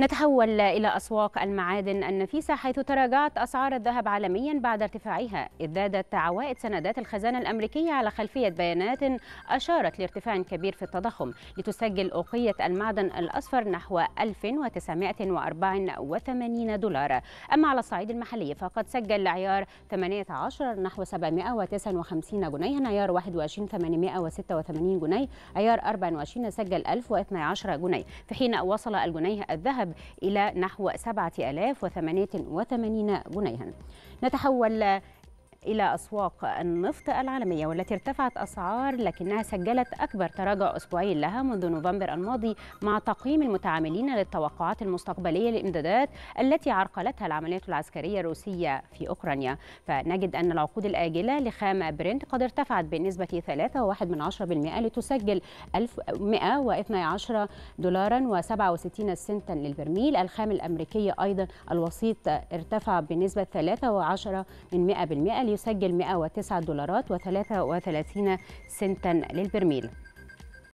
نتحول إلى أسواق المعادن النفيسة حيث تراجعت أسعار الذهب عالميا بعد ارتفاعها ازدادت عوائد سندات الخزانة الأمريكية على خلفية بيانات أشارت لارتفاع كبير في التضخم لتسجل أوقية المعدن الأصفر نحو 1984 دولار أما على الصعيد المحلي فقد سجل عيار 18 نحو 759 جنيها عيار 21 886 جنيه عيار 24 سجل 1012 جنيه في حين وصل الجنيه الذهب تذهب إلى نحو 7088 جنيها نتحول إلى أسواق النفط العالمية والتي ارتفعت أسعار لكنها سجلت أكبر تراجع أسبوعي لها منذ نوفمبر الماضي مع تقييم المتعاملين للتوقعات المستقبلية للإمدادات التي عرقلتها العمليات العسكرية الروسية في أوكرانيا فنجد أن العقود الآجلة لخام برنت قد ارتفعت بنسبة 3.1% لتسجل 1112 دولارا و67 سنتا للبرميل الخام الأمريكي أيضا الوسيط ارتفع بنسبة 3.1% البرميل يسجل 109 دولارات و33 سنتا للبرميل